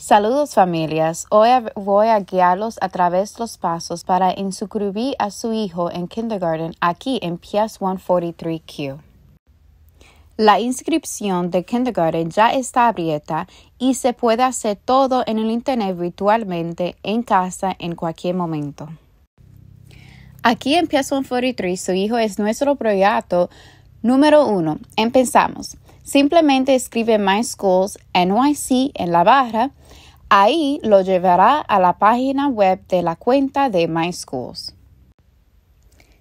Saludos familias, hoy voy a guiarlos a través de los pasos para inscribir a su hijo en kindergarten aquí en PS 143Q. La inscripción de kindergarten ya está abierta y se puede hacer todo en el internet virtualmente en casa en cualquier momento. Aquí en PS 143 su hijo es nuestro proyecto número uno. Empezamos. Simplemente escribe My NYC en la barra. Ahí lo llevará a la página web de la cuenta de MySchools.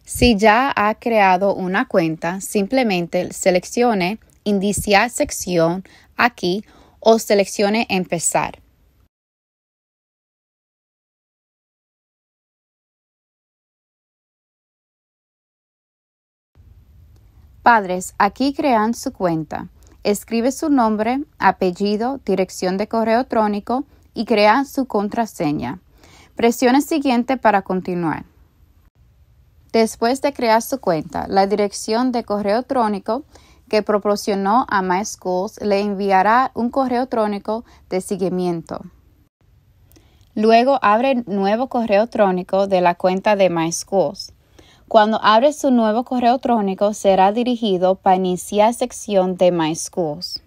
Si ya ha creado una cuenta, simplemente seleccione Indiciar sección aquí o seleccione Empezar. Padres, aquí crean su cuenta. Escribe su nombre, apellido, dirección de correo electrónico y crea su contraseña. Presione siguiente para continuar. Después de crear su cuenta, la dirección de correo electrónico que proporcionó a MySchools le enviará un correo electrónico de seguimiento. Luego abre nuevo correo electrónico de la cuenta de MySchools. Cuando abre su nuevo correo electrónico, será dirigido para iniciar sección de My Schools.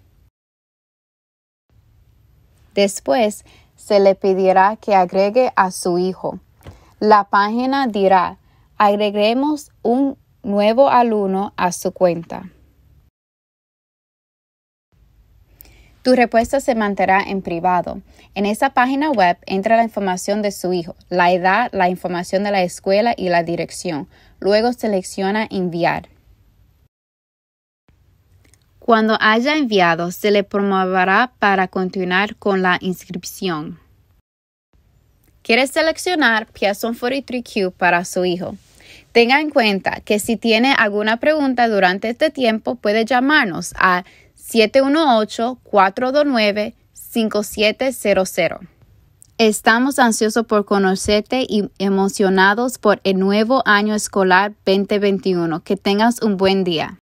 Después, se le pedirá que agregue a su hijo. La página dirá, agreguemos un nuevo alumno a su cuenta. Tu respuesta se mantendrá en privado. En esa página web entra la información de su hijo, la edad, la información de la escuela y la dirección. Luego selecciona Enviar. Cuando haya enviado, se le promoverá para continuar con la inscripción. Quiere seleccionar Pearson 43Q para su hijo. Tenga en cuenta que si tiene alguna pregunta durante este tiempo puede llamarnos a 718-429-5700. Estamos ansiosos por conocerte y emocionados por el nuevo año escolar 2021. Que tengas un buen día.